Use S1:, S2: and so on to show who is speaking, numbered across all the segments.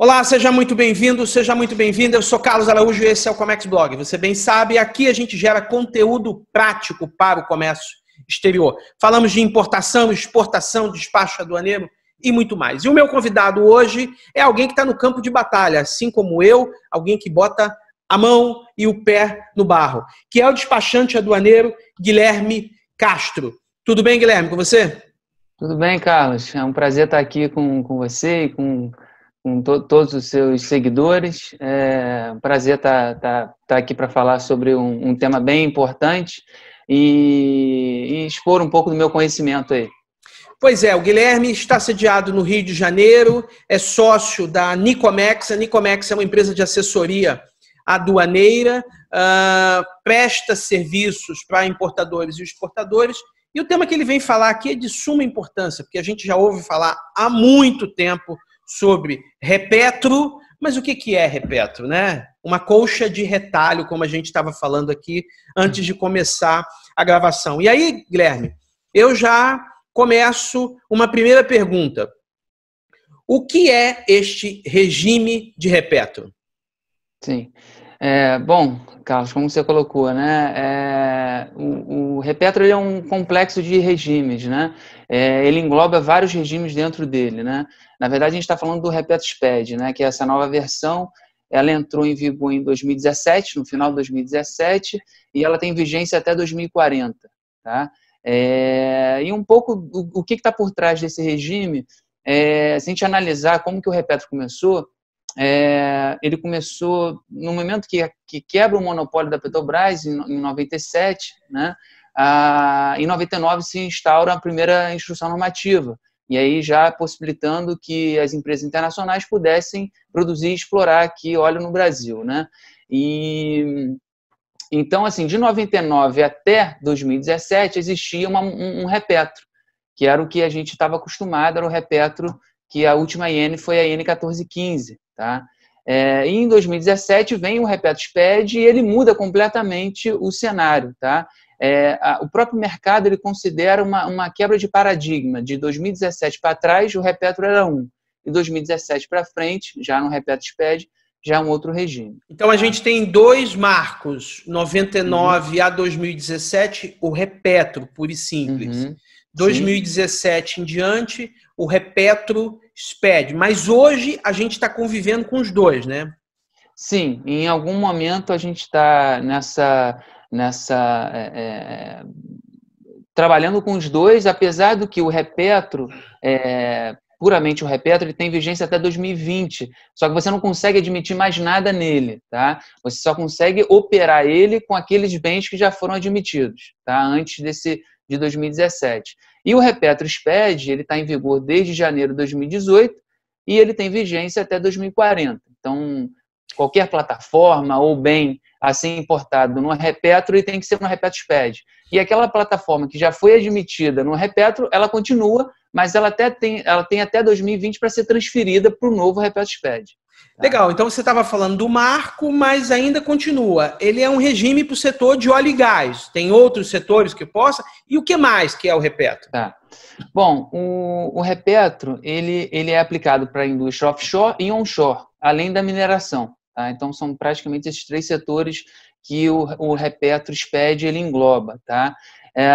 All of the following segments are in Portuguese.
S1: Olá, seja muito bem-vindo, seja muito bem-vinda. Eu sou Carlos Araújo e esse é o Comex Blog. Você bem sabe, aqui a gente gera conteúdo prático para o comércio exterior. Falamos de importação, exportação, despacho aduaneiro e muito mais. E o meu convidado hoje é alguém que está no campo de batalha, assim como eu, alguém que bota a mão e o pé no barro, que é o despachante aduaneiro Guilherme Castro. Tudo bem, Guilherme, com você?
S2: Tudo bem, Carlos. É um prazer estar aqui com, com você e com com to todos os seus seguidores. É um prazer estar tá, tá, tá aqui para falar sobre um, um, tema bem importante e,
S1: e expor um pouco do meu conhecimento aí. Pois é, o Guilherme está sediado no Rio de Janeiro, é sócio da Nicomex. A Nicomex é uma empresa de assessoria aduaneira, uh, presta serviços para importadores e exportadores. E o tema que ele vem falar aqui é de suma importância, porque a gente já ouve falar há muito tempo sobre repetro, mas o que, que é repetro, né? Uma colcha de retalho, como a gente estava falando aqui antes de começar a gravação. E aí, Guilherme, eu já começo uma primeira pergunta. O que é este regime de repetro? Sim.
S2: É, bom, Carlos, como você colocou, né, é, o, o Repetro é um complexo de regimes, né? É, ele engloba vários regimes dentro dele, né? Na verdade, a gente está falando do Repetro SPED, né, que é essa nova versão. Ela entrou em vigor em 2017, no final de 2017, e ela tem vigência até 2040, tá? É, e um pouco o, o que está por trás desse regime, é, se a gente analisar como que o Repetro começou, é, ele começou no momento que, que, quebra o monopólio da Petrobras em, em 97, né? Ah, em 99 se instaura a primeira instrução normativa e aí já possibilitando que as empresas internacionais pudessem produzir e explorar aqui óleo no Brasil, né? E então assim de 99 até 2017 existia uma, um, um repetro que era o que a gente estava acostumado, era o repetro que a última IN foi a IN 1415, tá? É, em 2017 vem o SPED e ele muda completamente o cenário, tá? É, a, o próprio mercado ele considera uma, uma quebra de paradigma. De 2017 para trás, o Repetro era um. De 2017 para frente, já no SPED, já é um outro regime.
S1: Então a gente tem dois marcos, 99 uhum. a 2017, o Repetro, puro e simples. Uhum.
S2: 2017
S1: Sim. em diante, o Repetro SPED. Mas hoje a gente está convivendo com os dois, né? Sim, em algum momento
S2: a gente está nessa. nessa é, é, trabalhando com os dois, apesar do que o Repetro. É, puramente o Repetro, ele tem vigência até 2020. Só que você não consegue admitir mais nada nele, tá? Você só consegue operar ele com aqueles bens que já foram admitidos, tá? Antes desse de 2017. E o Repetro SPED, ele está em vigor desde janeiro de 2018 e ele tem vigência até 2040. Então, qualquer plataforma ou bem assim importado no Repetro, ele tem que ser no Repetro SPED. E aquela plataforma que já foi admitida no Repetro, ela continua, mas ela, até tem, ela tem até 2020 para ser
S1: transferida para o novo Repetro SPED. Tá. Legal, então você estava falando do marco, mas ainda continua. Ele é um regime para o setor de óleo e gás. Tem outros setores que possa. E o que mais que é o repetro? Tá. Bom, o, o repetro ele, ele é aplicado
S2: para a indústria offshore e onshore, além da mineração. Tá? Então são praticamente esses três setores que o, o repetro expede ele engloba. Tá? É,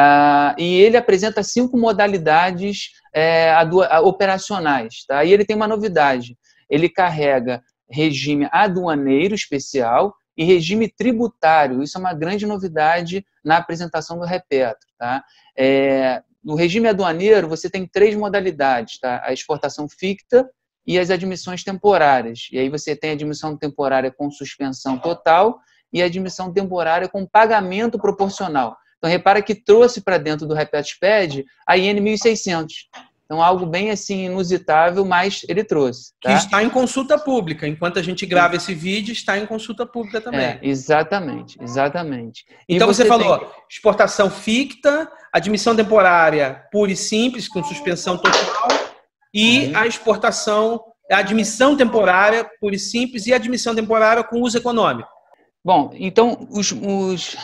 S2: e ele apresenta cinco modalidades é, operacionais. Tá? E ele tem uma novidade ele carrega regime aduaneiro especial e regime tributário. Isso é uma grande novidade na apresentação do Repetro. Tá? É, no regime aduaneiro, você tem três modalidades: tá? a exportação ficta e as admissões temporárias. E aí você tem a admissão temporária com suspensão total e a admissão temporária com pagamento proporcional. Então, repara que trouxe para dentro do SPED a IN 1600. Então, algo bem assim inusitável, mas
S1: ele trouxe. Tá? Que está em consulta pública. Enquanto a gente grava esse vídeo, está em consulta pública é, também. É, exatamente, exatamente. E então você, você falou tem... exportação ficta, admissão temporária pura e simples, com suspensão total, e uhum. a exportação, a admissão temporária pura e simples, e a admissão temporária com uso econômico. Bom, então os, os...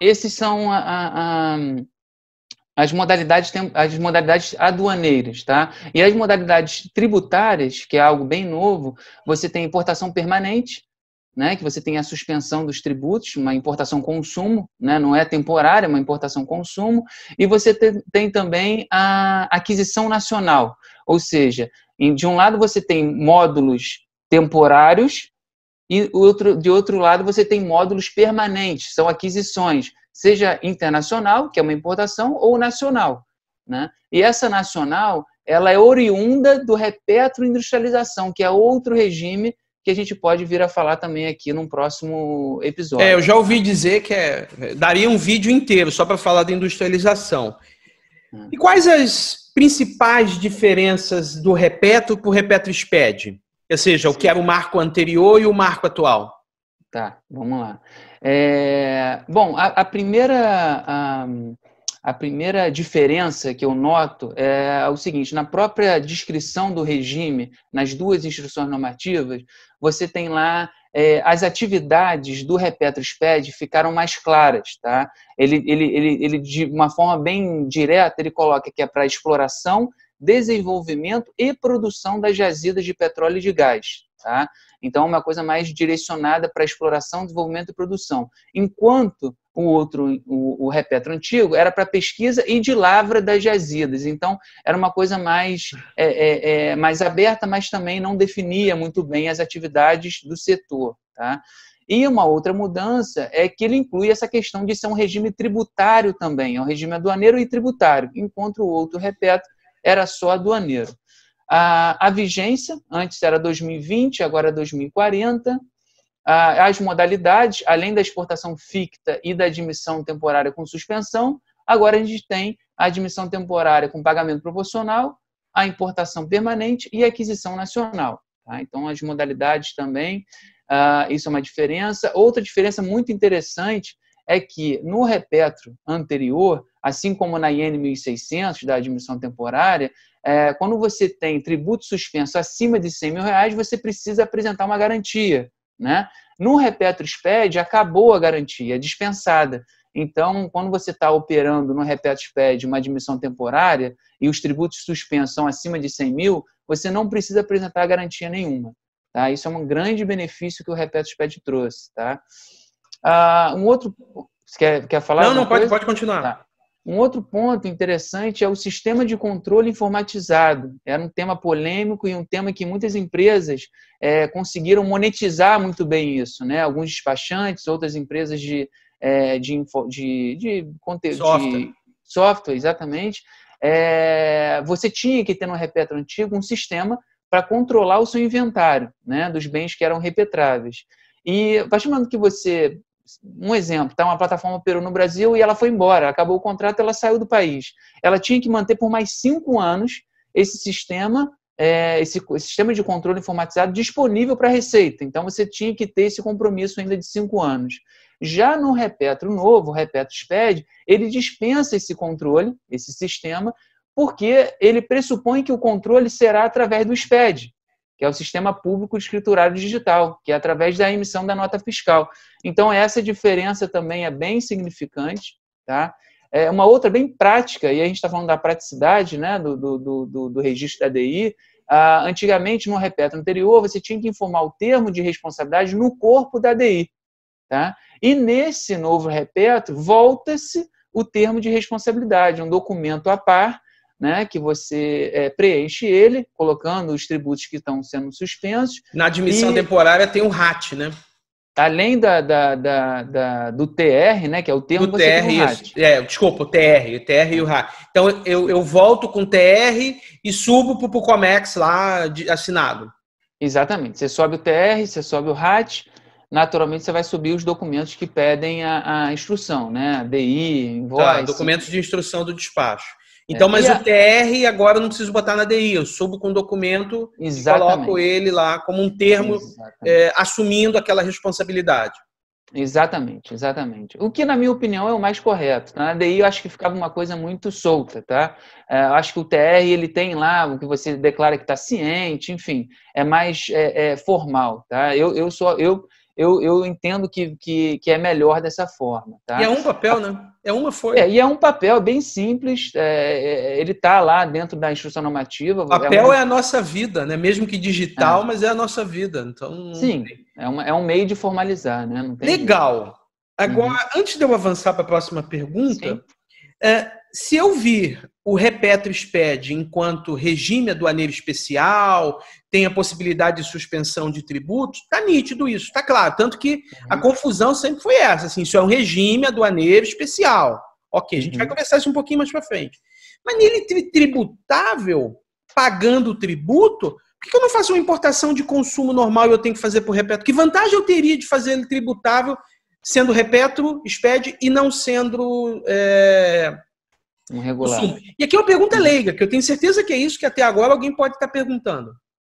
S1: esses são a, a, a
S2: as modalidades, as modalidades aduaneiras, tá? E as modalidades tributárias, que é algo bem novo, você tem importação permanente, né, que você tem a suspensão dos tributos, uma importação consumo, né, não é temporária, é uma importação consumo, e você tem, também a aquisição nacional, ou seja, de um lado você tem módulos temporários e outro, de outro lado você tem módulos permanentes, são aquisições seja internacional, que é uma importação, ou nacional. Né? E essa nacional, ela é oriunda do repetroindustrialização, que é outro regime que a gente pode vir a falar também aqui num próximo
S1: episódio. É, eu já ouvi dizer que é, daria um vídeo inteiro só para falar da industrialização. Hum. E quais as principais diferenças do repeto para o repeto SPED? Ou seja, o que era o marco anterior e o marco atual? Tá,
S2: vamos lá. É, bom, a, a primeira. A, a primeira diferença que eu noto é o seguinte: na própria descrição do regime, nas duas instruções normativas, você tem lá é, as atividades do sped ficaram mais claras. Tá? Ele, ele, ele, ele, de uma forma bem direta, ele coloca que é para exploração, desenvolvimento e produção das jazidas de petróleo e de gás. Tá? Então, é uma coisa mais direcionada para exploração, desenvolvimento e produção. Enquanto o outro, o, o repetro antigo, era para pesquisa e de lavra das jazidas. Então, era uma coisa mais, é, é, é, mais aberta, mas também não definia muito bem as atividades do setor. Tá? E uma outra mudança é que ele inclui essa questão de ser um regime tributário também, é um regime aduaneiro e tributário, enquanto o outro, repeto era só aduaneiro a, vigência, antes era 2020, agora é 2040, as modalidades, além da exportação ficta e da admissão temporária com suspensão, agora a gente tem a admissão temporária com pagamento proporcional, a importação permanente e a aquisição nacional. Tá? Então, as modalidades também, uh, isso é uma diferença. Outra diferença muito interessante é que no repetro anterior, assim como na IN 1600 da admissão temporária, é, quando você tem tributo suspenso acima de 100 mil reais, você precisa apresentar uma garantia. Né? No repetrosped, acabou a garantia, é dispensada. Então, quando você está operando no repetrosped uma admissão temporária e os tributos suspensos são acima de 100 mil, você não precisa apresentar garantia nenhuma. Tá? Isso é um grande benefício que o repetrosped trouxe. Tá? Ah, um outro. Você quer, quer falar? Não, não, pode, pode continuar. Tá. Um outro ponto interessante é o sistema de controle informatizado. Era um tema polêmico e um tema que muitas empresas é, conseguiram monetizar muito bem isso. Né? Alguns despachantes, outras empresas de, é, de, info, de, de, conteúdo. Software. De software, exatamente. É, você tinha que ter no Repetro Antigo um sistema para controlar o seu inventário né, dos bens que eram repetráveis. E fazendo que você um exemplo, tá? Uma plataforma operou no Brasil e ela foi embora, acabou o contrato, ela saiu do país. Ela tinha que manter por mais cinco anos esse sistema, é, esse, esse sistema de controle informatizado disponível para a Receita. Então você tinha que ter esse compromisso ainda de cinco anos. Já no Repetro novo, o Repetro SPED, ele dispensa esse controle, esse sistema, porque ele pressupõe que o controle será através do SPED que é o Sistema Público de Escriturário Digital, que é através da emissão da nota fiscal. Então, essa diferença também é bem significante. Tá? É uma outra bem prática, e a gente está falando da praticidade né, do, do, do, do registro da DI. Ah, antigamente, no repeto anterior, você tinha que informar o termo de responsabilidade no corpo da DI. Tá? E nesse novo repeto, volta-se o termo de responsabilidade, um documento a par, né, que você é, preenche ele, colocando os tributos
S1: que estão sendo suspensos. Na admissão e, temporária tem o um RAT, né?
S2: Além da, da, da, da, do TR, né, que é o termo do você TR, tem um RAT.
S1: É, desculpa, o TR, o TR e o RAT. Então eu, eu volto com o TR e subo para o Comex lá de,
S2: assinado. Exatamente. Você sobe o TR, você sobe o RAT, naturalmente você vai subir os documentos que pedem a, a instrução, né? DI, invoice. Tá, documentos
S1: de instrução do despacho. Então, é. mas o TR agora eu não preciso botar na DI, eu subo com o documento Exatamente. e coloco ele lá como um termo é, assumindo aquela responsabilidade. Exatamente, exatamente.
S2: O que, na minha opinião, é o mais correto. Tá? Na DI, eu acho que ficava uma coisa muito solta, tá? É, acho que o TR, ele tem lá o que você declara que está ciente, enfim, é mais é, é formal, tá? Eu, eu, só, eu eu, eu entendo que, que, que é melhor dessa forma. Tá? E é um
S1: papel, né? É uma folha. É, e
S2: é um papel bem simples, é, é ele está lá dentro da instrução normativa. É papel é, uma... é, a
S1: nossa vida, né? mesmo que digital, é. mas é a nossa vida. Então, Sim, é, uma, é um meio de formalizar. Né? Legal! Jeito. Agora, uhum. antes de eu avançar para a próxima pergunta, é, se eu vir o repetro sped enquanto regime aduaneiro especial, tem a possibilidade de suspensão de tributos, está nítido isso, está claro. Tanto que a uhum. confusão sempre foi essa, assim, isso é um regime aduaneiro especial. Ok, a gente uhum. vai conversar isso um pouquinho mais para frente. Mas nele tributável, pagando o tributo, por que eu não faço uma importação de consumo normal e eu tenho que fazer por repetro? Que vantagem eu teria de fazer ele tributável sendo repetro, SPED e não sendo... É um regular. E aqui é uma pergunta leiga, que eu tenho certeza que é isso que até agora alguém pode estar perguntando.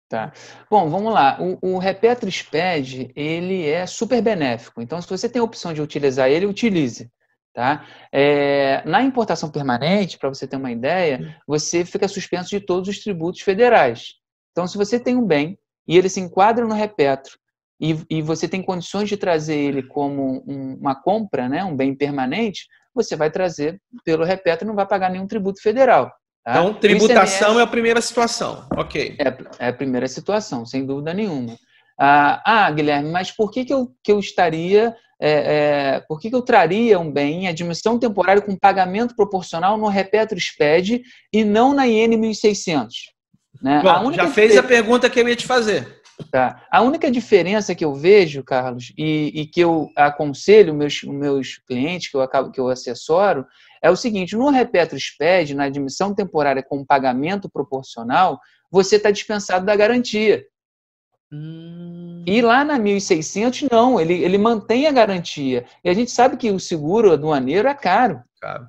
S2: Tá. Bom, vamos lá. O, o Repetris ele é super benéfico. Então, se você tem a opção de utilizar ele, utilize. Tá? É, na importação permanente, para você ter uma ideia, você fica suspenso de todos os tributos federais. Então, se você tem um bem e ele se enquadra no Repetro e, e você tem condições de trazer ele como um, uma compra, né, um bem permanente, você vai trazer pelo repeto e não vai pagar nenhum tributo federal. Tá? Então, tributação ICMS... é
S1: a primeira situação, ok. É, é, a primeira
S2: situação, sem dúvida nenhuma. Ah, ah Guilherme, mas por que, que, eu, que eu estaria, é, é, por que, que eu traria um bem em admissão temporária com pagamento proporcional no Repetro SPED e não na IN 1600? Né? Bom, já fez que... a pergunta
S1: que eu ia te fazer.
S2: Tá. A única diferença que eu vejo, Carlos, e, e que eu aconselho meus, meus clientes, que eu acabo que eu assessoro é o seguinte: no repetro sped na admissão temporária com pagamento proporcional, você está dispensado da garantia. Hum. E lá na 1600, não, ele, ele mantém a garantia. E a gente sabe que o seguro aduaneiro é caro. Caro.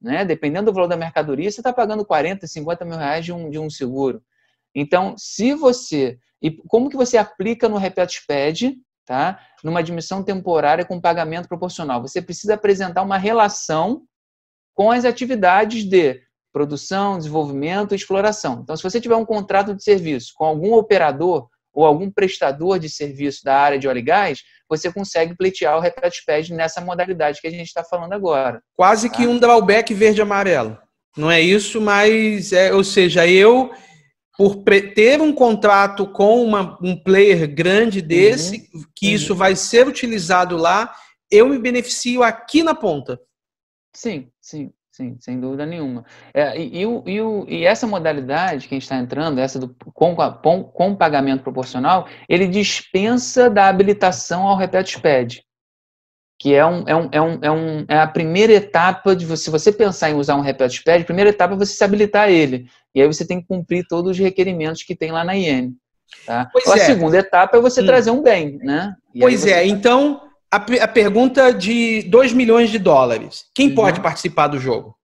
S2: Né? Dependendo do valor da mercadoria, você está pagando 40, 50 mil reais de um, de um seguro. Então, se você. E como que você aplica no RepetSPED, tá? Numa admissão temporária com pagamento proporcional? Você precisa apresentar uma relação com as atividades de produção, desenvolvimento e exploração. Então, se você tiver um contrato de serviço com algum operador ou algum prestador de serviço da área de óleo e gás, você consegue pleitear o SPED nessa modalidade que a gente está falando agora.
S1: Quase tá? que um drawback verde-amarelo. Não é isso, mas, é, ou seja, eu por ter um contrato com uma, um player grande uhum. desse, uhum. que uhum. isso vai ser utilizado lá, eu me beneficio aqui na ponta. Sim, sim, sim, sem dúvida
S2: nenhuma. É, e, e, e, e, essa modalidade que a gente está entrando, essa do, com, com, com pagamento proporcional, ele dispensa da habilitação ao Repetispad que é, um, é, um, é, um, é, um, é a primeira etapa de você, se você pensar em usar um Repetpad, a primeira etapa é você se habilitar a ele. E aí você tem que cumprir todos os requerimentos que tem lá na IEM.
S1: Tá? Então, a é. segunda etapa é você hum. trazer
S2: um bem, né?
S1: E pois é, tá... então a, a, pergunta de 2 milhões de dólares. Quem uhum. pode participar do jogo?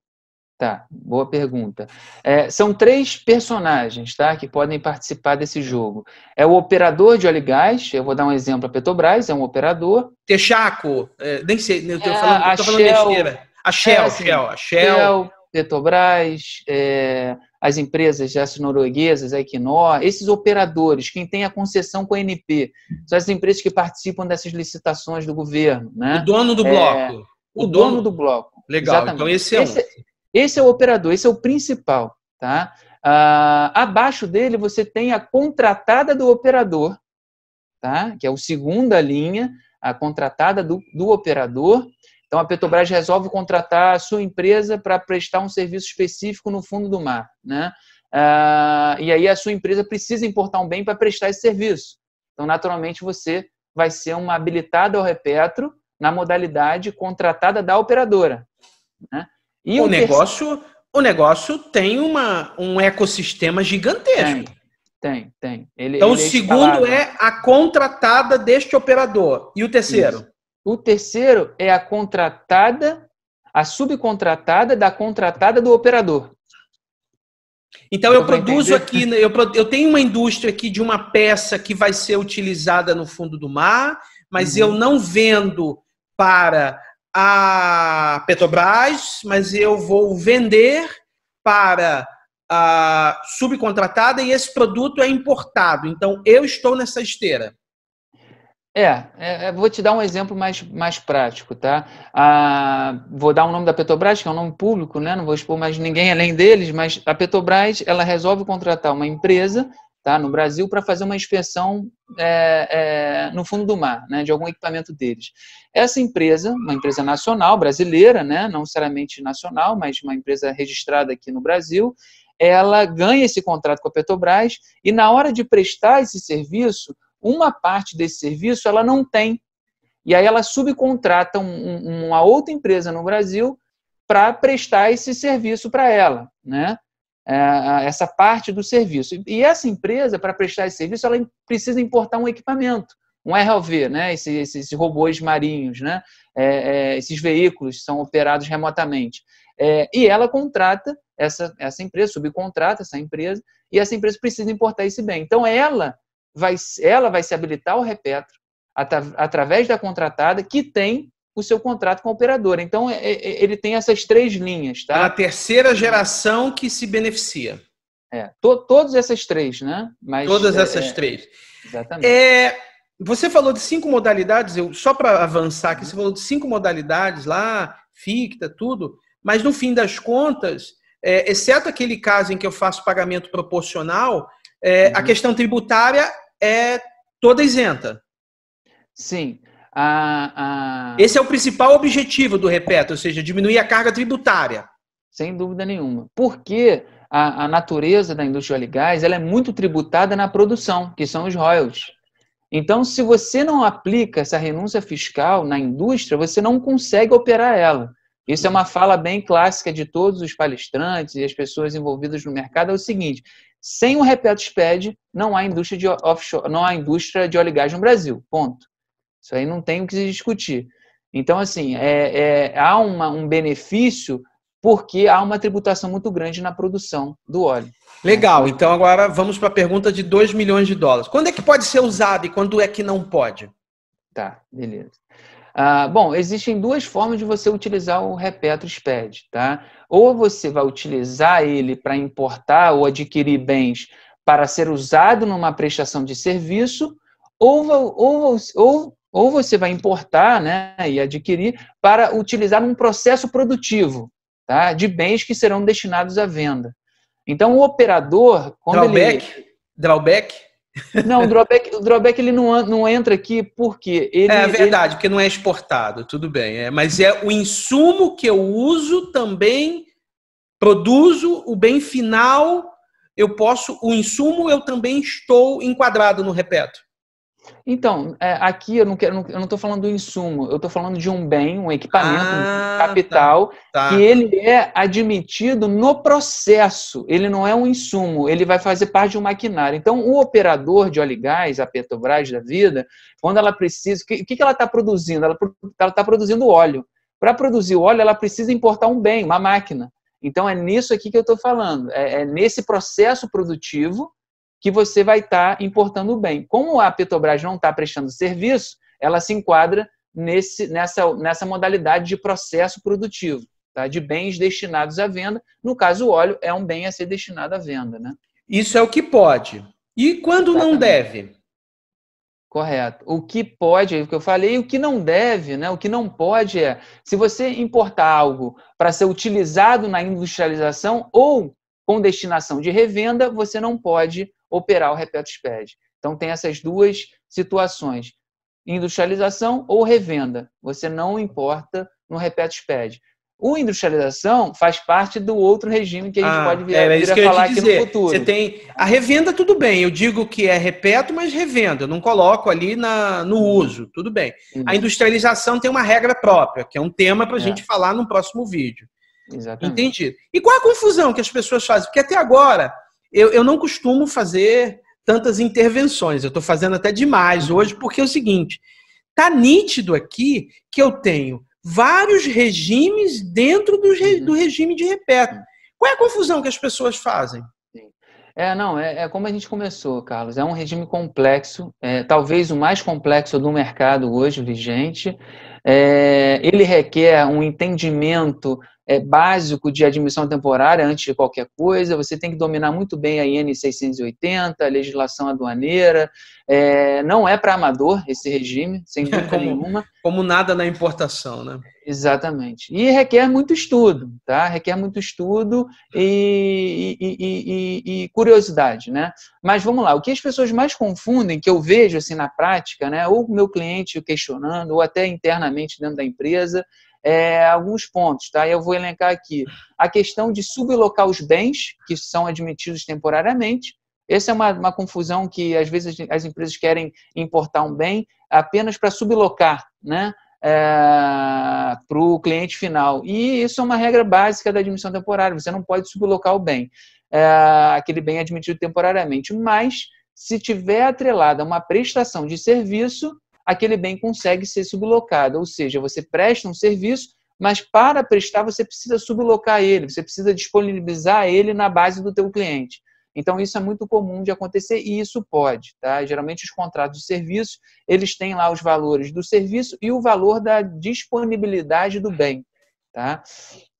S2: Tá, boa pergunta. É, são três personagens tá, que podem participar desse jogo. É o operador de óleo e gás, eu vou dar um exemplo, a Petrobras é um operador. Texaco,
S1: é, nem sei, eu estou é, falando, falando besteira. A Shell, assim, Shell, a Shell. Shell,
S2: Petrobras, é, as empresas as norueguesas, a Equinor, esses operadores, quem tem a concessão com a NP, são as empresas que participam dessas licitações do governo. Né? O dono do é, bloco. O, o dono, dono, do bloco. Legal, então Exatamente. então esse é um. Esse, esse é o operador, esse é o principal. Tá? Ah, abaixo dele você tem a contratada do operador, tá? que é a segunda linha, a contratada do, do operador. Então a Petrobras resolve contratar a sua empresa para prestar um serviço específico no fundo do mar. Né? Ah, e aí a sua empresa precisa importar um bem para prestar esse serviço. Então, naturalmente, você vai ser uma habilitada ao repetro na modalidade contratada da operadora. Né? E o, o negócio,
S1: terceiro... o negócio tem uma, um ecossistema gigantesco. Tem. Tem, tem. Ele, então, ele é o segundo é, é a contratada deste operador. E o terceiro? Isso.
S2: O terceiro é a contratada, a subcontratada da contratada
S1: do operador. Então, eu, produzo aqui, né, eu, eu tenho uma indústria aqui de uma peça que vai ser utilizada no fundo do mar, mas uhum. eu não vendo para a Petrobras, mas eu vou vender para a subcontratada e esse produto é importado. Então, eu estou nessa esteira. É,
S2: é, é vou te dar um exemplo mais, mais prático, tá? Ah, vou dar o um nome da Petrobras, que é um nome público, né? Não vou expor mais ninguém além deles, mas a Petrobras, ela resolve contratar uma empresa tá? no Brasil para fazer uma inspeção é, é, no fundo do mar, né, de algum equipamento deles. Essa empresa, uma empresa nacional, brasileira, né, não necessariamente nacional, mas uma empresa registrada aqui no Brasil, ela ganha esse contrato com a Petrobras e na hora de prestar esse serviço, uma parte desse serviço ela não tem. E aí ela subcontrata um, uma outra empresa no Brasil para prestar esse serviço para ela, né? É, essa parte do serviço. E essa empresa, para prestar esse serviço, ela precisa importar um equipamento, um ROV, né? esses, esses robôs marinhos, né? É, é, esses veículos são operados remotamente. É, e ela contrata essa, essa empresa, subcontrata essa empresa, e essa empresa precisa importar esse bem. Então, ela vai, ela vai se habilitar ao Repetro, através da contratada, que tem o seu contrato com a operadora. Então, é, é, é, ele tem essas três linhas. Tá? É a terceira
S1: geração que se beneficia. É, to, todas essas três, né? Mas, todas essas é, três. Exatamente. É, você falou de cinco modalidades, eu, só para avançar aqui, você falou de cinco modalidades lá, ficta, tudo, mas no fim das contas, é, exceto aquele caso em que eu faço pagamento proporcional, é, uhum. a questão tributária é toda isenta. Sim. A, a... Esse é o principal objetivo do repeto, ou seja, diminuir a carga tributária. Sem dúvida
S2: nenhuma. Porque a, a natureza da indústria de óleo e gás ela é muito tributada na produção, que são os royalties. Então, se você não aplica essa renúncia fiscal na indústria, você não consegue operar ela. Isso é uma fala bem clássica de todos os palestrantes e as pessoas envolvidas no mercado, é o seguinte: sem o Repeto SPED, não há indústria de offshore, não há indústria de óleo e gás no Brasil. Ponto. Isso aí não tem o que se discutir. Então, assim, é, é, há uma, um benefício porque há uma
S1: tributação muito grande na produção do óleo. Legal. Então, agora vamos para a pergunta de 2 milhões de dólares. Quando é que pode ser usado e quando é que não pode? Tá, beleza.
S2: Ah, bom, existem duas formas de você utilizar o Repetro SPED, tá? Ou você vai utilizar ele para importar ou adquirir bens para ser usado numa prestação de serviço, ou, ou, ou, ou ou você vai importar né, e adquirir para utilizar num processo produtivo tá, de bens que serão destinados à venda. Então, o operador... Quando drawback?
S1: Ele... Drawback? Não, o
S2: drawback, o drawback ele não, não entra aqui porque... Ele, é, é verdade, ele...
S1: porque não é exportado, tudo bem. É, mas é o insumo que eu uso também, produzo o bem final, eu posso... O insumo eu também estou enquadrado no repeto.
S2: Então, é, aqui eu não quero, eu não estou falando do insumo, eu estou falando de um bem, um equipamento, ah,
S1: um tá. capital, tá, tá. que ele
S2: é admitido no processo. Ele não é um insumo, ele vai fazer parte de um maquinário. Então, o operador de óleo e gás, a Petrobras da vida, quando ela precisa, o que, que ela está produzindo? Ela está produzindo óleo. Para produzir o óleo, ela precisa importar um bem, uma máquina. Então, é nisso aqui que eu estou falando. É, é nesse processo produtivo que você vai estar tá importando bem. Como a Petrobras não está prestando serviço, ela se enquadra nesse, nessa, nessa modalidade de processo produtivo, tá? de bens destinados à venda. No caso, o óleo é um bem a ser destinado à venda. Né?
S1: Isso é o que pode. E quando
S2: Exatamente. não deve? Correto. O que pode, é o que eu falei, o que não deve, né? o que não pode é, se você importar algo para ser utilizado na industrialização ou com destinação de revenda, você não pode operar o repetos pés. Então tem essas duas situações, industrialização ou revenda. Você não importa no repetos pés. O industrialização faz parte do outro regime que a gente ah, pode vir, é, vir a falar aqui no futuro. Você
S1: tem a revenda, tudo bem. Eu digo que é repeto, mas revenda. Eu não coloco ali na, no uhum. uso, tudo bem. Uhum. A industrialização tem uma regra própria, que é um tema para a é. gente falar no próximo vídeo. Exatamente. Entendi. E qual a confusão que as pessoas fazem? Porque até agora eu, eu não costumo fazer tantas intervenções, eu estou fazendo até demais hoje, porque é o seguinte: está nítido aqui que eu tenho vários regimes dentro do, re, uhum. do regime de repeta. Qual é a confusão que as pessoas fazem?
S2: É, não, é, é, como a gente começou, Carlos. É um regime complexo, é, talvez o mais complexo do mercado hoje vigente. É, ele requer um entendimento é, básico de admissão temporária antes de qualquer coisa, você tem que dominar muito bem a IN 680, a legislação aduaneira. É, não é para amador esse regime, sem dúvida como, nenhuma. Como nada na importação, né? Exatamente. E requer muito estudo, tá? Requer muito estudo e, e, e, e, curiosidade, né? Mas vamos lá, o que as pessoas mais confundem, que eu vejo assim na prática, né? Ou o meu cliente questionando, ou até internamente dentro da empresa, é, alguns pontos, tá? Eu vou elencar aqui. A questão de sublocar os bens que são admitidos temporariamente. Essa é uma, uma confusão que às vezes as empresas querem importar um bem apenas para sublocar, né? É, para o cliente final. E isso é uma regra básica da admissão temporária. Você não pode sublocar o bem, é, aquele bem admitido temporariamente. Mas se tiver atrelada uma prestação de serviço, aquele bem consegue ser sublocado, ou seja, você presta um serviço, mas para prestar você precisa sublocar ele, você precisa disponibilizar ele na base do teu cliente. Então isso é muito comum de acontecer e isso pode, tá? Geralmente os contratos de serviço, eles têm lá os valores do serviço e o valor da disponibilidade do bem, tá?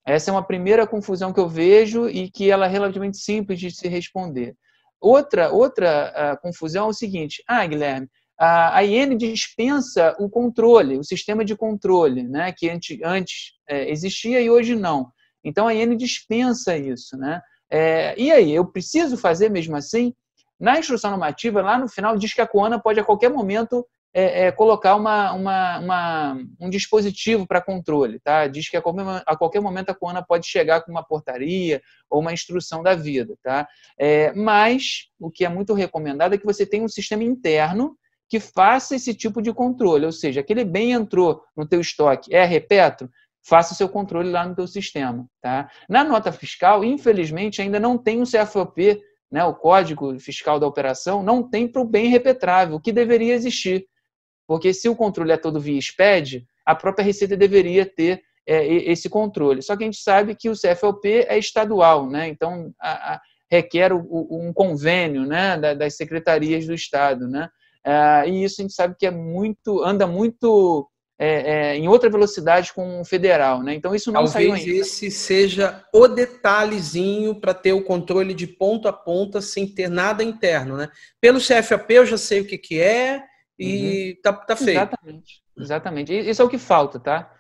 S2: Essa é uma primeira confusão que eu vejo e que ela é relativamente simples de se responder. Outra outra uh, confusão é o seguinte: "Ah, Guilherme, a IN dispensa o controle, o sistema de controle, né, que antes, antes é, existia e hoje não. Então a IN dispensa isso. Né? É, e aí, eu preciso fazer mesmo assim? Na instrução normativa, lá no final, diz que a Coana pode a qualquer momento é, é colocar uma, uma, uma, um dispositivo para controle. Tá? Diz que a qualquer, a qualquer, momento a Coana pode chegar com uma portaria ou uma instrução da vida. Tá? É, mas o que é muito recomendado é que você tenha um sistema interno que faça esse tipo de controle, ou seja, aquele bem entrou no teu estoque, é repetro, faça o seu controle lá no teu sistema, tá? Na nota fiscal, infelizmente, ainda não tem o CFOP, né, o Código Fiscal da Operação, não tem para o bem repetrável, que deveria existir, porque se o controle é todo via SPED, a própria Receita deveria ter é, esse controle. Só que a gente sabe que o CFOP é estadual, né? Então, a, a, requer o, o, um convênio né, das secretarias do Estado, né? Uh, e isso a gente sabe que é muito, anda muito é, é,
S1: em outra velocidade com o federal, né? Então isso não Talvez saiu ainda. esse seja o detalhezinho para ter o controle de ponta a ponta sem ter nada interno, né? Pelo CFAP eu já sei o que, que é e uhum. tá, tá feito. Exatamente, exatamente. Isso é o que
S2: falta, tá?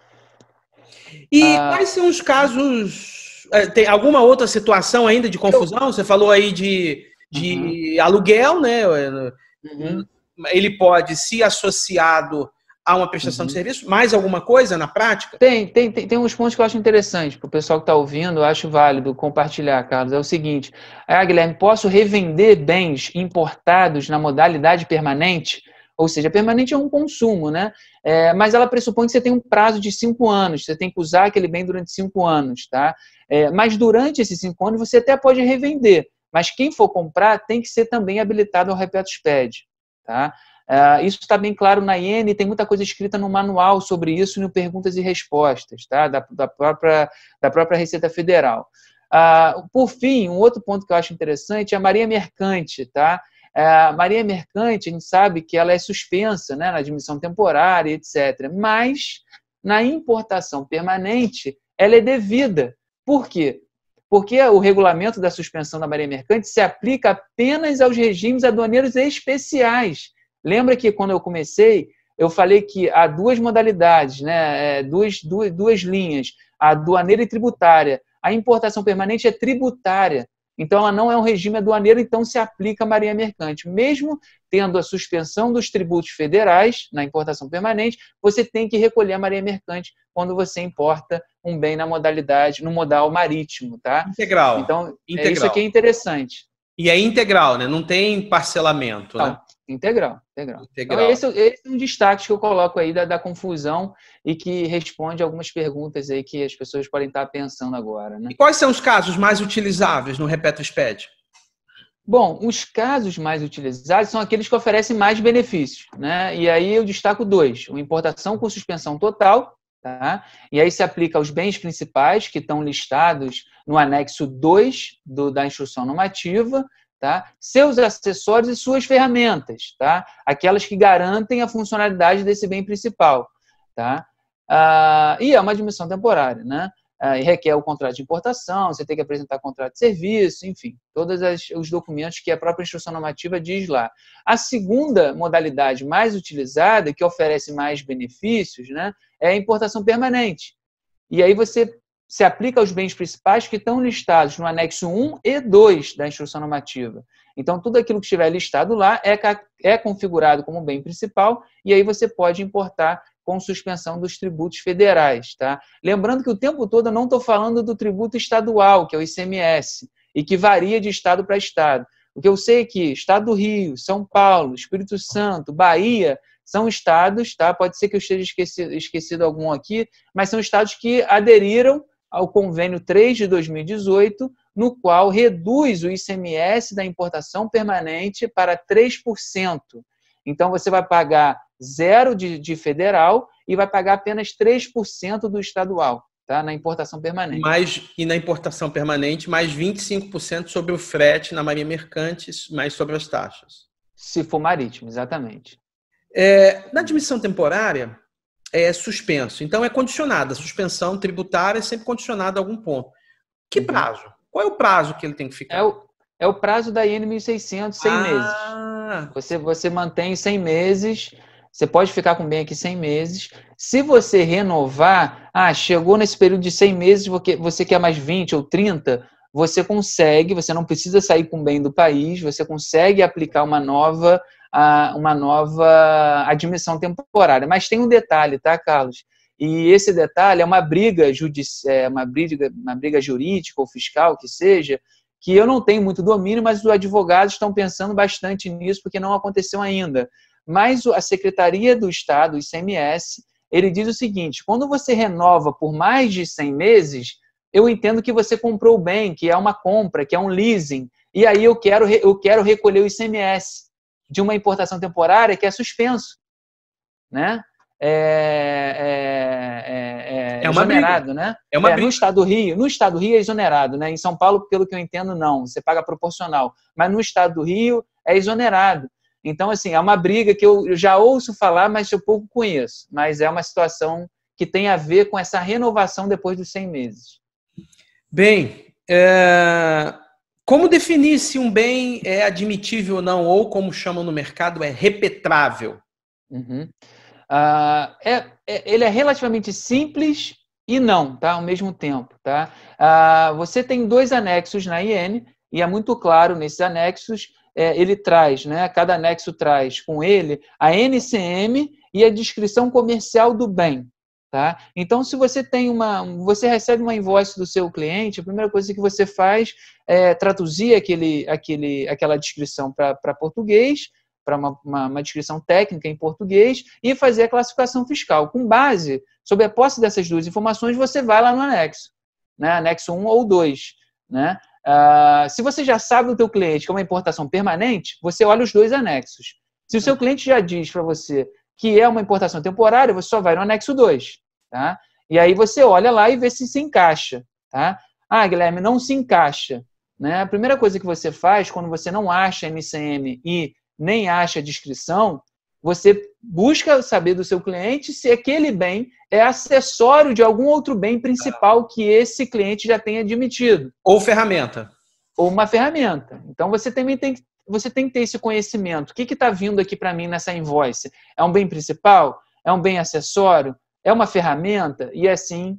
S1: E ah. quais são os casos? É, tem alguma outra situação ainda de confusão? Eu... Você falou aí de, de uhum. aluguel, né? Uhum. Hum, ele pode, se associado a uma prestação uhum. de serviço? Mais alguma
S2: coisa na prática? Tem, tem, tem, tem uns pontos que eu acho interessante para o pessoal que está ouvindo, eu acho válido compartilhar, Carlos. É o seguinte: ah, Guilherme, posso revender bens importados na modalidade permanente? Ou seja, permanente é um consumo, né? É, mas ela pressupõe que você tem um prazo de cinco anos, você tem que usar aquele bem durante cinco anos, tá? É, mas durante esses cinco anos você até pode revender, mas quem for comprar tem que ser também habilitado ao Repetus PED. Tá? Uh, isso está bem claro na IENE, tem muita coisa escrita no manual sobre isso, no Perguntas e Respostas, tá? da, da, própria, da própria Receita Federal. Uh, por fim, um outro ponto que eu acho interessante é a Maria Mercante. Tá? Uh, Maria Mercante, a gente sabe que ela é suspensa né, na admissão temporária, etc. Mas, na importação permanente, ela é devida. Por quê? porque o regulamento da suspensão da marinha mercante se aplica apenas aos regimes aduaneiros especiais. Lembra que quando eu comecei, eu falei que há duas modalidades, né? É, duas, duas, duas linhas, a aduaneira e tributária. A importação permanente é tributária. Então, ela não é um regime aduaneiro, então se aplica à marinha mercante. Mesmo tendo a suspensão dos tributos federais na importação permanente, você tem que recolher a marinha mercante quando você importa um bem na modalidade, no modal marítimo, tá? Integral.
S1: Então, integral. É isso aqui é
S2: interessante.
S1: E é integral, né? Não tem parcelamento, então, né?
S2: Integral, integral. integral. Então, esse, esse, é um destaque que eu coloco aí da, da, confusão e que responde algumas perguntas aí que as pessoas podem estar pensando agora. Né? E quais são os casos mais
S1: utilizáveis no RepetroSped?
S2: Bom, os casos mais utilizados são aqueles que oferecem mais benefícios, né? E aí eu destaco dois: uma importação com suspensão total, tá? E aí se aplica aos bens principais que estão listados no anexo 2 do, da instrução normativa, tá? seus acessórios e suas ferramentas, tá? aquelas que garantem a funcionalidade desse bem principal. Tá? Ah, e é uma admissão temporária, né? Ah, e requer o contrato de importação, você tem que apresentar contrato de serviço, enfim, todos os documentos que a própria instrução normativa diz lá. A segunda modalidade mais utilizada, que oferece mais benefícios, né, é a importação permanente. E aí você se aplica aos bens principais que estão listados no anexo 1 e 2 da instrução normativa. Então, tudo aquilo que estiver listado lá é, é configurado como bem principal e aí você pode importar com suspensão dos tributos federais. Tá? Lembrando que o tempo todo eu não estou falando do tributo estadual, que é o ICMS, e que varia de estado para estado. O que eu sei é que Estado do Rio, São Paulo, Espírito Santo, Bahia são estados, tá? Pode ser que eu esteja esquecido, esquecido algum aqui, mas são estados que aderiram ao Convênio 3 de 2018, no qual reduz o ICMS da importação permanente para 3%. Então, você vai pagar zero de, de federal e vai pagar apenas 3% do estadual. Tá? Na importação permanente. Mais,
S1: e na importação permanente, mais 25% sobre o frete na marinha mercantes, mais sobre as taxas. Se for marítimo, exatamente. É, na admissão temporária, é suspenso. Então é condicionada. A suspensão tributária é sempre condicionada a algum ponto. Que uhum. prazo? Qual é o prazo que ele tem que ficar? É o, é o prazo da IN 1600, 100 ah. meses. Você,
S2: você mantém 100 meses, você pode ficar com bem aqui 100 meses. Se você renovar, ah, chegou nesse período de 100 meses, você quer mais 20 ou 30, você consegue, você não precisa sair com bem do país, você consegue aplicar uma nova a, uma nova admissão temporária. Mas tem um detalhe, tá, Carlos? E esse detalhe é uma briga, judici- é, uma briga, uma briga jurídica ou fiscal que seja, que eu não tenho muito domínio, mas os advogados estão pensando bastante nisso porque não aconteceu ainda. Mas a Secretaria do Estado, o ICMS, ele diz o seguinte: quando você renova por mais de 100 meses, eu entendo que você comprou bem, que é uma compra, que é um leasing, e aí eu quero, eu quero recolher o ICMS de uma importação temporária que é suspenso, né? É, é, é, é, é exonerado, né? É uma é, briga. No estado do Rio, no estado do Rio é exonerado, né? Em São Paulo, pelo que eu entendo, não. Você paga proporcional. Mas no estado do Rio é exonerado. Então, assim, é uma briga que eu já ouço falar, mas eu pouco conheço. Mas é uma situação
S1: que tem a ver com essa renovação depois dos 100 meses. Bem, é... Como definir se um bem é admitível ou não, ou como chamam no mercado, é repetrável? Uhum. Uh, é, é, ele é relativamente
S2: simples e não, tá? Ao mesmo tempo, tá? Uh, você tem dois anexos na IN e é muito claro nesses anexos é, ele traz, né? Cada anexo traz com ele a NCM e a descrição comercial do bem, Tá? Então, se você tem uma, você recebe uma invoice do seu cliente, a primeira coisa que você faz é traduzir aquele, aquele, aquela descrição para português, para uma, uma, uma, descrição técnica em português e fazer a classificação fiscal. Com base, sobre a posse dessas duas informações, você vai lá no anexo, né? anexo 1 ou 2. Né? Ah, se você já sabe do teu cliente que é uma importação permanente, você olha os dois anexos. Se o seu cliente já diz para você que é uma importação temporária, você só vai no anexo 2. Tá? E aí você olha lá e vê se se encaixa. Tá? Ah, Guilherme, não se encaixa. Né? A primeira coisa que você faz quando você não acha MCM e nem acha descrição, você busca saber do seu cliente se aquele bem é acessório de algum outro bem principal que esse cliente já tenha admitido. Ou ferramenta. Ou uma ferramenta. Então você também tem que você tem que ter esse conhecimento. O que está vindo aqui para mim nessa invoice? É um bem principal? É um bem acessório? É uma ferramenta? E assim,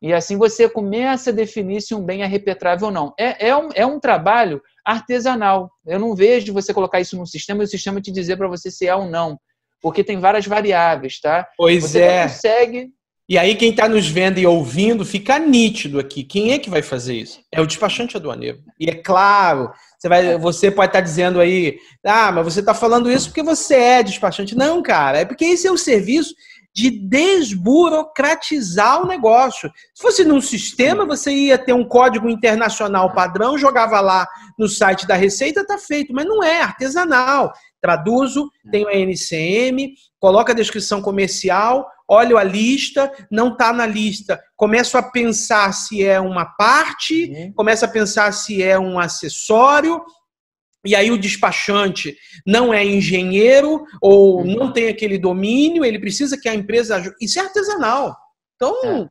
S2: e assim você começa a definir se um bem é repetrável ou não. É, é, um, é um trabalho artesanal. Eu não vejo você colocar isso num sistema e o sistema te dizer para você se é ou não. Porque tem várias variáveis, tá? Pois você é. Você consegue
S1: e aí quem está nos vendo e ouvindo fica nítido aqui. Quem é que vai fazer isso? É o despachante aduaneiro. E é claro, você, vai, você pode estar tá dizendo aí, ah, mas você está falando isso porque você é despachante. Não, cara, é porque esse é o serviço de desburocratizar o negócio. Se fosse num sistema, você ia ter um código internacional padrão, jogava lá no site da Receita, está feito, mas não é, é artesanal. Traduzo, tenho a NCM, coloca a descrição comercial, olho a lista, não está na lista. Começo a pensar se é uma parte, uhum. começo a pensar se é um acessório, e aí o despachante não é engenheiro ou uhum. não tem aquele domínio, ele precisa que a empresa ajude. Isso é artesanal. Então, é.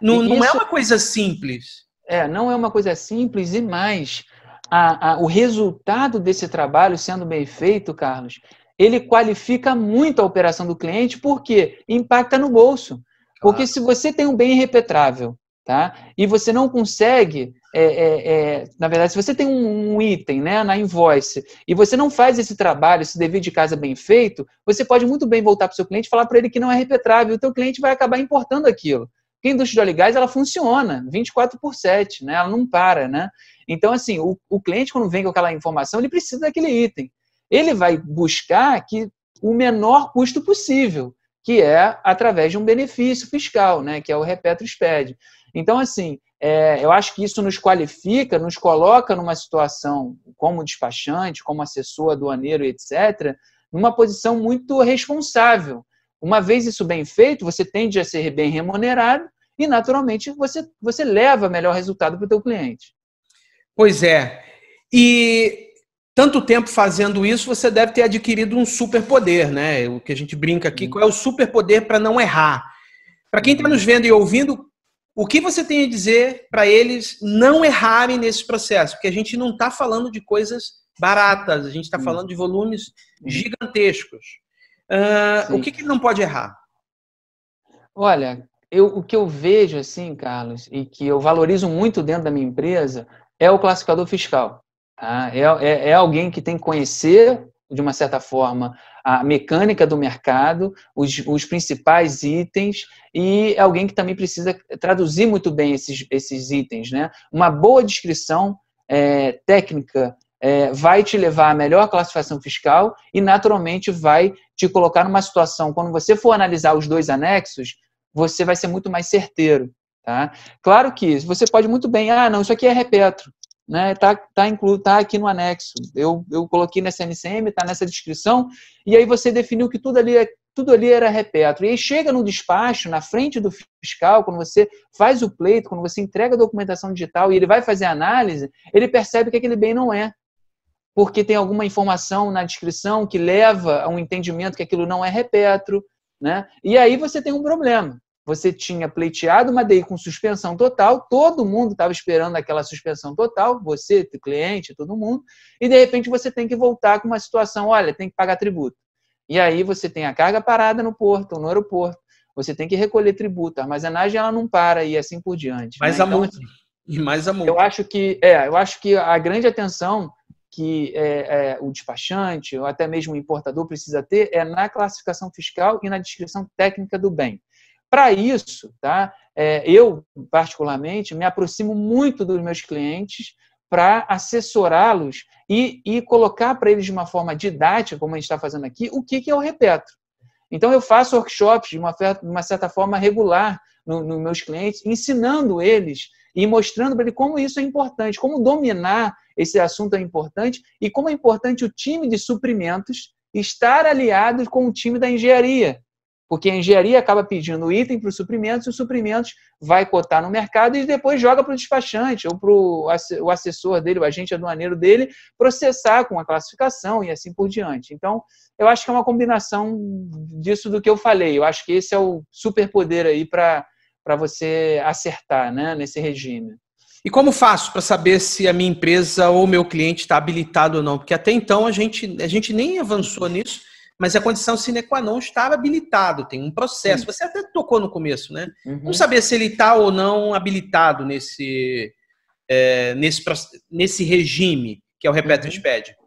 S1: não, não é isso... é uma coisa simples. É,
S2: não é uma coisa simples e mais. A, a, o resultado desse trabalho sendo bem feito, Carlos, ele qualifica muito a operação do cliente, porque impacta no bolso. Porque se você tem um bem irrepetrável, tá? E você não consegue, é, é, é, na verdade, se você tem um, um, item, né, na invoice, e você não faz esse trabalho, esse dever de casa bem feito, você pode muito bem voltar para o seu cliente e falar para ele que não é repetrável. O teu cliente vai acabar importando aquilo. Porque a indústria de óleo e gás, ela funciona 24 por 7, né? Ela não para, né? Então, assim, o, o cliente, quando vem com aquela informação, ele precisa daquele item ele vai buscar que o menor custo possível, que é através de um benefício fiscal, né, que é o SPED. Então, assim, é, eu acho que isso nos qualifica, nos coloca numa situação como despachante, como assessor, aduaneiro, etc., numa posição muito responsável. Uma vez isso bem feito, você tende a ser bem remunerado e, naturalmente, você, você leva melhor resultado para o teu cliente.
S1: Pois é. E tanto tempo fazendo isso, você deve ter adquirido um superpoder, né? O que a gente brinca aqui, qual é o superpoder para não errar? Para quem está nos vendo e ouvindo, o que você tem a dizer para eles não errarem nesse processo? Porque a gente não está falando de coisas baratas, a gente está falando de volumes gigantescos. Uh, o que, que ele não pode errar? Olha,
S2: eu, o que eu vejo assim, Carlos, e que eu valorizo muito dentro da minha empresa é o classificador fiscal. Ah, é, é, é alguém que tem que conhecer, de uma certa forma, a mecânica do mercado, os, os principais itens e é alguém que também precisa traduzir muito bem esses, esses itens. Né? Uma boa descrição é, técnica é, vai te levar à melhor classificação fiscal e, naturalmente, vai te colocar numa situação, quando você for analisar os dois anexos, você vai ser muito mais certeiro. Tá? Claro que você pode muito bem, ah, não, isso aqui é repetro né? Tá, tá, inclu, tá aqui no anexo. Eu, eu coloquei nessa NCM, tá nessa descrição, e aí você definiu que tudo ali é tudo ali era repetro. E aí chega no despacho, na frente do fiscal, quando você faz o pleito, quando você entrega a documentação digital e ele vai fazer a análise, ele percebe que aquele bem não é. Porque tem alguma informação na descrição que leva a um entendimento que aquilo não é repetro. Né? E aí você tem um problema você tinha pleiteado uma DI com suspensão total, todo mundo estava esperando aquela suspensão total, você, o cliente, todo mundo, e de repente você tem que voltar com uma situação, olha, tem que pagar tributo. E aí você tem a carga parada no porto, no aeroporto, você tem que recolher tributo, a armazenagem ela não para e assim por diante. Né? Mais né? a então,
S1: E mais a Eu acho
S2: que, é, eu acho que a grande atenção que é, é, o despachante ou até mesmo o importador precisa ter é na classificação fiscal e na descrição técnica do bem. Para isso, tá? É, eu, particularmente, me aproximo muito dos meus clientes para assessorá-los e, e, colocar para eles de uma forma didática, como a gente está fazendo aqui, o que, que é o repetro. Então, eu faço workshops de uma, de uma certa forma regular nos no meus clientes, ensinando eles e mostrando para eles como isso é importante, como dominar esse assunto é importante e como é importante o time de suprimentos estar aliado com o time da engenharia. Porque a engenharia acaba pedindo o item para os suprimentos, e o suprimentos vai cotar no mercado e depois joga para o despachante ou para o assessor dele, o agente aduaneiro dele, processar com a classificação e assim por diante. Então, eu acho que é uma combinação disso do que eu falei. Eu acho que esse é o superpoder aí para você acertar né, nesse regime.
S1: E como faço para saber se a minha empresa ou meu cliente está habilitado ou não? Porque até então a gente, a gente nem avançou nisso mas a condição sine qua non estava habilitado, tem um processo. Você até tocou no começo, né? Uhum. Vamos saber se ele está ou não habilitado nesse, é, nesse, nesse regime que é o repeto Uhum.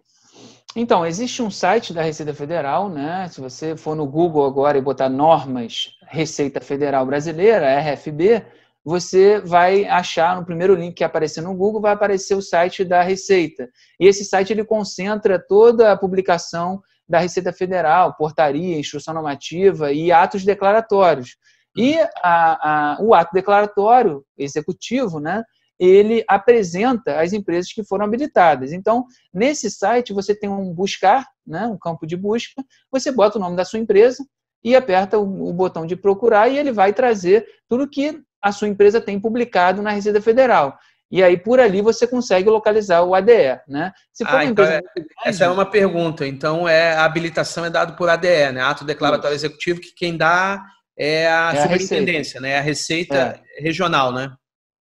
S2: Então, existe um site da Receita Federal, né? Se você for no Google agora e botar normas Receita Federal Brasileira, RFB, você vai achar no primeiro link que aparecer no Google, vai aparecer o site da Receita. E esse site ele concentra toda a publicação da Receita Federal, portaria, instrução normativa e atos declaratórios. E a, a, o ato declaratório executivo, né, ele apresenta as empresas que foram habilitadas. Então, nesse site, você tem um buscar, né, um campo de busca, você bota o nome da sua empresa e aperta o, o botão de procurar e ele vai trazer tudo que a sua empresa tem publicado na Receita Federal. E aí, por ali, você consegue localizar o ADE, né? Se for ah, então é,
S1: grande, Essa é uma né? pergunta. Então, é, a habilitação é dada por ADE, né? Ato Declaratório isso. Executivo, que quem dá é a é superintendência, a né? É a Receita é. Regional, né?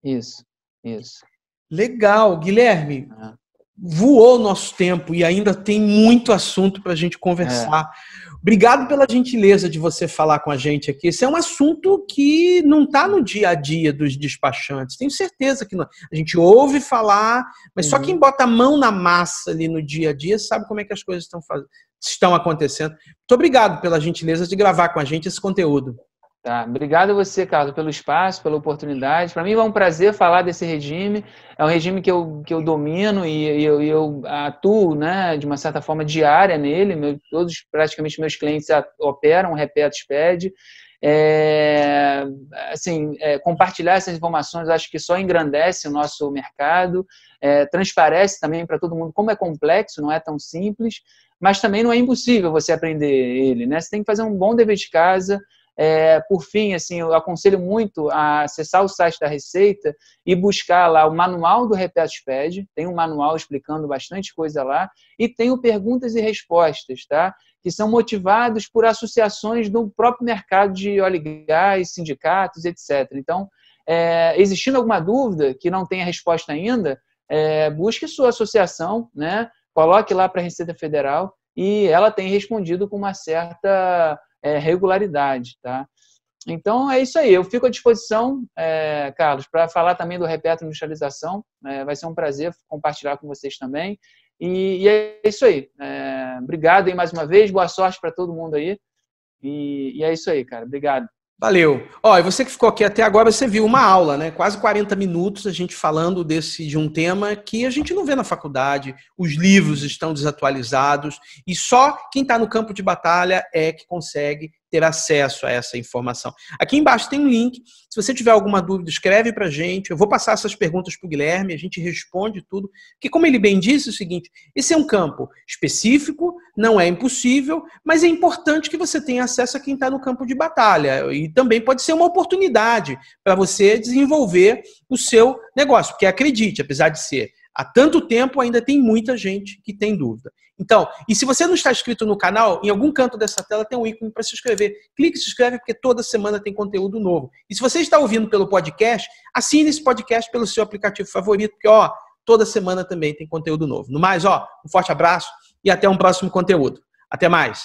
S1: Isso, isso. Legal. Guilherme, é. voou o nosso tempo e ainda tem muito assunto para a gente é. conversar. É. Obrigado pela gentileza de você falar com a gente aqui. Esse é um assunto que não está no dia a dia dos despachantes. Tenho certeza que não. a gente ouve falar, mas uhum. só quem bota a mão na massa ali no dia a dia sabe como é que as coisas estão, faz... estão acontecendo. Muito obrigado pela gentileza de gravar com a gente esse conteúdo. Tá. Obrigado a você, Carlos,
S2: pelo espaço, pela oportunidade. Para mim é um prazer falar desse regime. É um regime que eu, que eu domino e, e eu, eu, atuo, né, de uma certa forma, diária nele. Meu, todos, praticamente, meus clientes operam, repeto, pede. É, assim, é, compartilhar essas informações acho que só engrandece o nosso mercado, é, transparece também para todo mundo como é complexo, não é tão simples, mas também não é impossível você aprender ele, né? Você tem que fazer um bom dever de casa, é, por fim, assim, eu aconselho muito a acessar o site da Receita e buscar lá o manual do Repetisped. Tem um manual explicando bastante coisa lá. E tem o Perguntas e Respostas, tá? que são motivados por associações do próprio mercado de óleo e gás, sindicatos, etc. Então, é, existindo alguma dúvida que não tenha resposta ainda, é, busque sua associação, né? coloque lá para a Receita Federal e ela tem respondido com uma certa é, regularidade, tá? Então é isso aí. Eu fico à disposição, é, Carlos, para falar também do repeto Industrialização. É, vai ser um prazer compartilhar com vocês também. E, e é isso aí. É, obrigado aí mais uma vez. Boa sorte para todo mundo aí. E, e é isso aí, cara. Obrigado.
S1: Valeu. Ó, e você que ficou aqui até agora, você viu uma aula, né? Quase 40 minutos a gente falando desse de um tema que a gente não vê na faculdade, os livros estão desatualizados e só quem está no campo de batalha é que consegue ter acesso a essa informação. Aqui embaixo tem um link. Se você tiver alguma dúvida, escreve para a gente. Eu vou passar essas perguntas para o Guilherme, a gente responde tudo. Porque, como ele bem disse, é o seguinte: esse é um campo específico, não é impossível, mas é importante que você tenha acesso a quem está no campo de batalha. E também pode ser uma oportunidade para você desenvolver o seu negócio. Porque acredite, apesar de ser há tanto tempo, ainda tem muita gente que tem dúvida. Então, e se você não está inscrito no canal, em algum canto dessa tela tem um ícone para se inscrever. Clique e se inscreve, porque toda semana tem conteúdo novo. E se você está ouvindo pelo podcast, assine esse podcast pelo seu aplicativo favorito, porque, ó, toda semana também tem conteúdo novo. No mais, ó, um forte abraço e até um próximo conteúdo. Até mais!